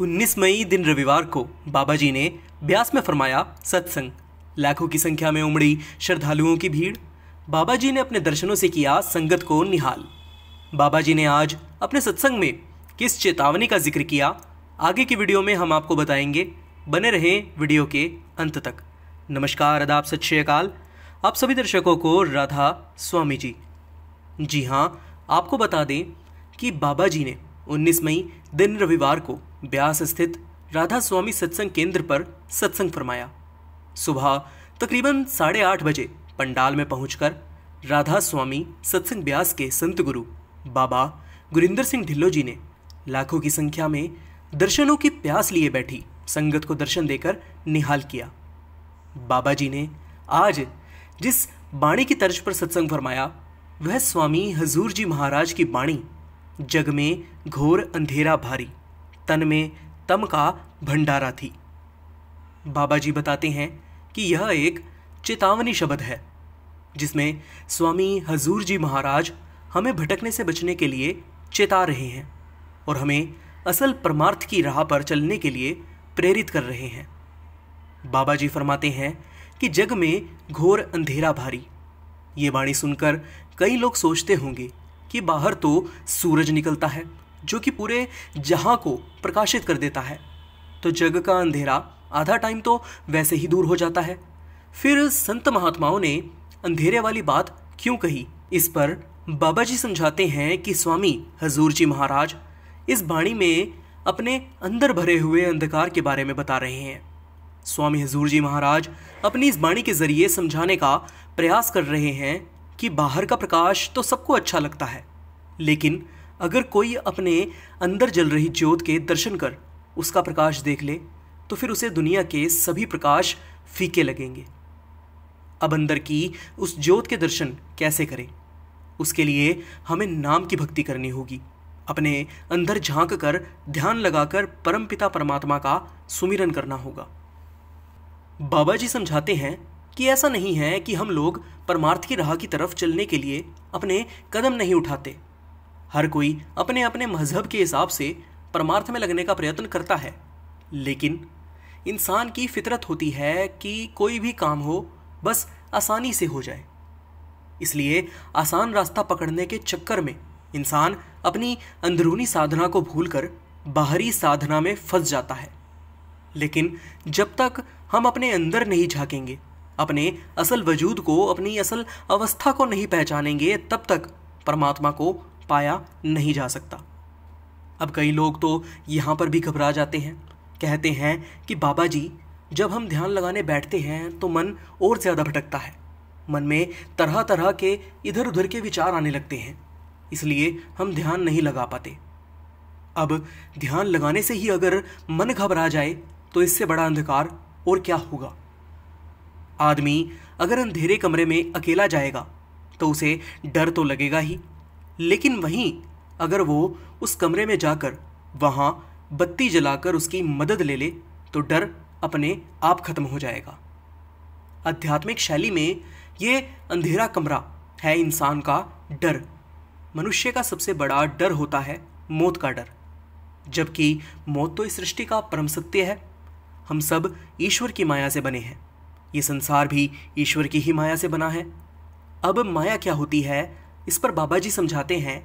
19 मई दिन रविवार को बाबा जी ने ब्यास में फरमाया सत्संग लाखों की संख्या में उमड़ी श्रद्धालुओं की भीड़ बाबा जी ने अपने दर्शनों से किया संगत को निहाल बाबा जी ने आज अपने सत्संग में किस चेतावनी का जिक्र किया आगे की वीडियो में हम आपको बताएंगे बने रहें वीडियो के अंत तक नमस्कार अदाब सत श्रीकाल आप सभी दर्शकों को राधा स्वामी जी जी हाँ आपको बता दें कि बाबा जी ने 19 मई दिन रविवार को ब्यास स्थित राधा स्वामी सत्संग केंद्र पर सत्संग फरमाया सुबह तकरीबन साढ़े आठ बजे पंडाल में पहुंचकर राधा स्वामी सत्संग ब्यास के संत गुरु बाबा गुरिंदर सिंह ढिल्लो जी ने लाखों की संख्या में दर्शनों की प्यास लिए बैठी संगत को दर्शन देकर निहाल किया बाबा जी ने आज जिस बाणी की तर्ज पर सत्संग फरमाया वह स्वामी हजूर जी महाराज की बाणी जग में घोर अंधेरा भारी तन में तम का भंडारा थी बाबा जी बताते हैं कि यह एक चेतावनी शब्द है जिसमें स्वामी हजूर जी महाराज हमें भटकने से बचने के लिए चेता रहे हैं और हमें असल परमार्थ की राह पर चलने के लिए प्रेरित कर रहे हैं बाबा जी फरमाते हैं कि जग में घोर अंधेरा भारी ये वाणी सुनकर कई लोग सोचते होंगे कि बाहर तो सूरज निकलता है जो कि पूरे जहाँ को प्रकाशित कर देता है तो जग का अंधेरा आधा टाइम तो वैसे ही दूर हो जाता है फिर संत महात्माओं ने अंधेरे वाली बात क्यों कही इस पर बाबा जी समझाते हैं कि स्वामी हजूर जी महाराज इस बाणी में अपने अंदर भरे हुए अंधकार के बारे में बता रहे हैं स्वामी हजूर जी महाराज अपनी इस बाणी के जरिए समझाने का प्रयास कर रहे हैं कि बाहर का प्रकाश तो सबको अच्छा लगता है लेकिन अगर कोई अपने अंदर जल रही ज्योत के दर्शन कर उसका प्रकाश देख ले तो फिर उसे दुनिया के सभी प्रकाश फीके लगेंगे अब अंदर की उस ज्योत के दर्शन कैसे करें उसके लिए हमें नाम की भक्ति करनी होगी अपने अंदर झांक कर ध्यान लगाकर परमपिता परमात्मा का सुमिरन करना होगा बाबा जी समझाते हैं कि ऐसा नहीं है कि हम लोग परमार्थ की राह की तरफ चलने के लिए अपने कदम नहीं उठाते हर कोई अपने अपने मजहब के हिसाब से परमार्थ में लगने का प्रयत्न करता है लेकिन इंसान की फितरत होती है कि कोई भी काम हो बस आसानी से हो जाए इसलिए आसान रास्ता पकड़ने के चक्कर में इंसान अपनी अंदरूनी साधना को भूलकर बाहरी साधना में फंस जाता है लेकिन जब तक हम अपने अंदर नहीं झांकेंगे अपने असल वजूद को अपनी असल अवस्था को नहीं पहचानेंगे तब तक परमात्मा को पाया नहीं जा सकता अब कई लोग तो यहाँ पर भी घबरा जाते हैं कहते हैं कि बाबा जी जब हम ध्यान लगाने बैठते हैं तो मन और ज़्यादा भटकता है मन में तरह तरह के इधर उधर के विचार आने लगते हैं इसलिए हम ध्यान नहीं लगा पाते अब ध्यान लगाने से ही अगर मन घबरा जाए तो इससे बड़ा अंधकार और क्या होगा आदमी अगर अंधेरे कमरे में अकेला जाएगा तो उसे डर तो लगेगा ही लेकिन वहीं अगर वो उस कमरे में जाकर वहाँ बत्ती जलाकर उसकी मदद ले ले तो डर अपने आप खत्म हो जाएगा आध्यात्मिक शैली में ये अंधेरा कमरा है इंसान का डर मनुष्य का सबसे बड़ा डर होता है मौत का डर जबकि मौत तो इस सृष्टि का परम सत्य है हम सब ईश्वर की माया से बने हैं ये संसार भी ईश्वर की ही माया से बना है अब माया क्या होती है इस पर बाबा जी समझाते हैं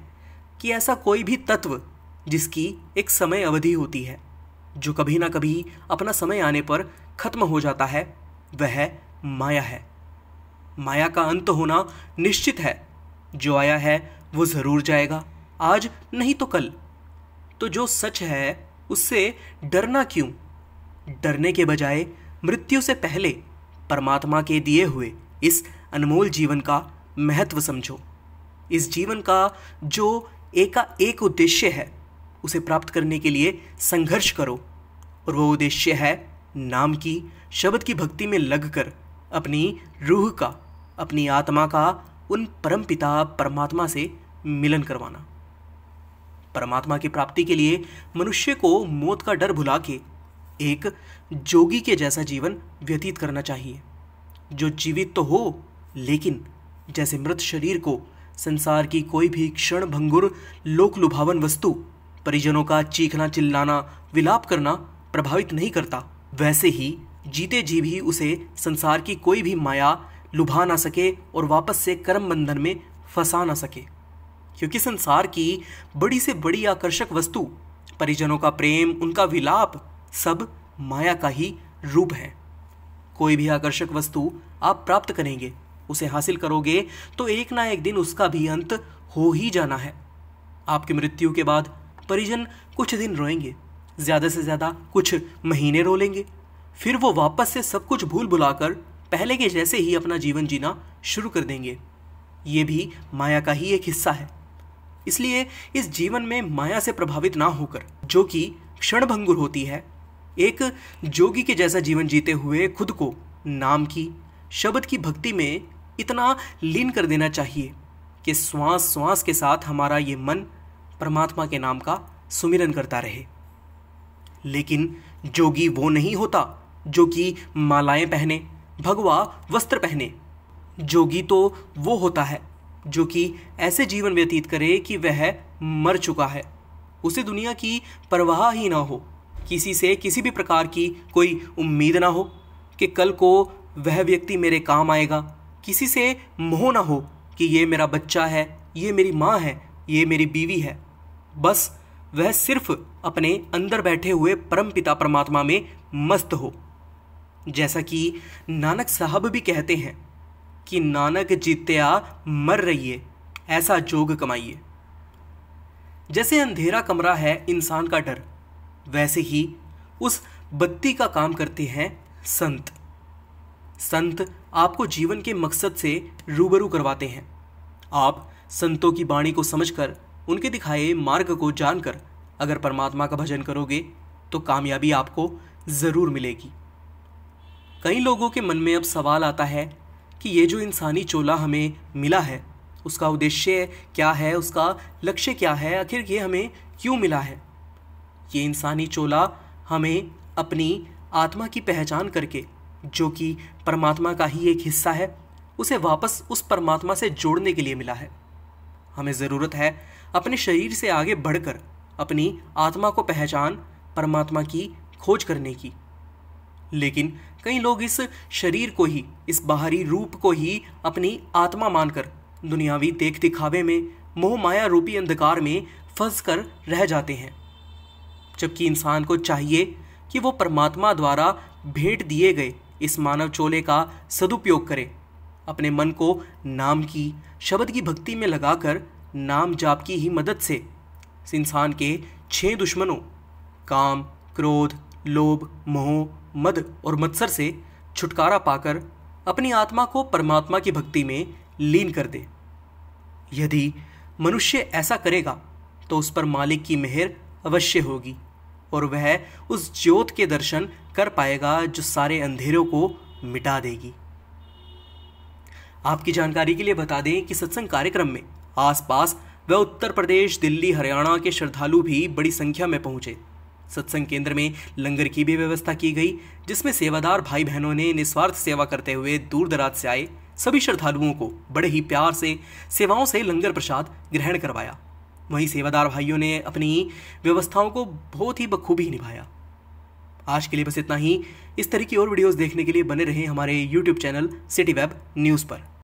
कि ऐसा कोई भी तत्व जिसकी एक समय अवधि होती है जो कभी ना कभी अपना समय आने पर खत्म हो जाता है वह माया है माया का अंत होना निश्चित है जो आया है वो ज़रूर जाएगा आज नहीं तो कल तो जो सच है उससे डरना क्यों डरने के बजाय मृत्यु से पहले परमात्मा के दिए हुए इस अनमोल जीवन का महत्व समझो इस जीवन का जो एका एक उद्देश्य है उसे प्राप्त करने के लिए संघर्ष करो और वो उद्देश्य है नाम की शब्द की भक्ति में लगकर अपनी रूह का अपनी आत्मा का उन परम पिता परमात्मा से मिलन करवाना परमात्मा की प्राप्ति के लिए मनुष्य को मौत का डर भुला के एक जोगी के जैसा जीवन व्यतीत करना चाहिए जो जीवित तो हो लेकिन जैसे मृत शरीर को संसार की कोई भी क्षण भंगुर लोक लुभावन वस्तु परिजनों का चीखना चिल्लाना विलाप करना प्रभावित नहीं करता वैसे ही जीते जी भी उसे संसार की कोई भी माया लुभा ना सके और वापस से कर्म बंधन में फंसा ना सके क्योंकि संसार की बड़ी से बड़ी आकर्षक वस्तु परिजनों का प्रेम उनका विलाप सब माया का ही रूप है कोई भी आकर्षक वस्तु आप प्राप्त करेंगे उसे हासिल करोगे तो एक ना एक दिन उसका भी अंत हो ही जाना है आपकी मृत्यु के बाद परिजन कुछ दिन रोएंगे ज़्यादा से ज़्यादा कुछ महीने रो लेंगे फिर वो वापस से सब कुछ भूल भुलाकर पहले के जैसे ही अपना जीवन जीना शुरू कर देंगे ये भी माया का ही एक हिस्सा है इसलिए इस जीवन में माया से प्रभावित ना होकर जो कि क्षणभंगुर होती है एक जोगी के जैसा जीवन जीते हुए खुद को नाम की शब्द की भक्ति में इतना लीन कर देना चाहिए कि श्वास श्वास के साथ हमारा ये मन परमात्मा के नाम का सुमिरन करता रहे लेकिन जोगी वो नहीं होता जो कि मालाएं पहने भगवा वस्त्र पहने जोगी तो वो होता है जो कि ऐसे जीवन व्यतीत करे कि वह मर चुका है उसे दुनिया की परवाह ही ना हो किसी से किसी भी प्रकार की कोई उम्मीद ना हो कि कल को वह व्यक्ति मेरे काम आएगा किसी से मोह ना हो कि ये मेरा बच्चा है ये मेरी माँ है ये मेरी बीवी है बस वह सिर्फ अपने अंदर बैठे हुए परम पिता परमात्मा में मस्त हो जैसा कि नानक साहब भी कहते हैं कि नानक जीत्या मर रहिए ऐसा जोग कमाइए जैसे अंधेरा कमरा है इंसान का डर वैसे ही उस बत्ती का काम करते हैं संत संत आपको जीवन के मकसद से रूबरू करवाते हैं आप संतों की बाणी को समझकर उनके दिखाए मार्ग को जानकर अगर परमात्मा का भजन करोगे तो कामयाबी आपको ज़रूर मिलेगी कई लोगों के मन में अब सवाल आता है कि ये जो इंसानी चोला हमें मिला है उसका उद्देश्य क्या है उसका लक्ष्य क्या है आखिर ये हमें क्यों मिला है ये इंसानी चोला हमें अपनी आत्मा की पहचान करके जो कि परमात्मा का ही एक हिस्सा है उसे वापस उस परमात्मा से जोड़ने के लिए मिला है हमें ज़रूरत है अपने शरीर से आगे बढ़कर अपनी आत्मा को पहचान परमात्मा की खोज करने की लेकिन कई लोग इस शरीर को ही इस बाहरी रूप को ही अपनी आत्मा मानकर दुनियावी देख दिखावे में मोह माया रूपी अंधकार में फंस कर रह जाते हैं जबकि इंसान को चाहिए कि वो परमात्मा द्वारा भेंट दिए गए इस मानव चोले का सदुपयोग करे अपने मन को नाम की शब्द की भक्ति में लगाकर नाम जाप की ही मदद से इंसान के छः दुश्मनों काम क्रोध लोभ मोह मद और मत्सर से छुटकारा पाकर अपनी आत्मा को परमात्मा की भक्ति में लीन कर दे यदि मनुष्य ऐसा करेगा तो उस पर मालिक की मेहर अवश्य होगी और वह उस ज्योत के दर्शन कर पाएगा जो सारे अंधेरों को मिटा देगी आपकी जानकारी के लिए बता दें कि सत्संग कार्यक्रम में आसपास व उत्तर प्रदेश दिल्ली हरियाणा के श्रद्धालु भी बड़ी संख्या में पहुंचे सत्संग केंद्र में लंगर की भी व्यवस्था की गई जिसमें सेवादार भाई बहनों ने निस्वार्थ सेवा करते हुए दूर दराज से आए सभी श्रद्धालुओं को बड़े ही प्यार से सेवाओं से लंगर प्रसाद ग्रहण करवाया वहीं सेवादार भाइयों ने अपनी व्यवस्थाओं को बहुत ही बखूबी निभाया आज के लिए बस इतना ही इस तरह की और वीडियोस देखने के लिए बने रहें हमारे YouTube channel City Web News पर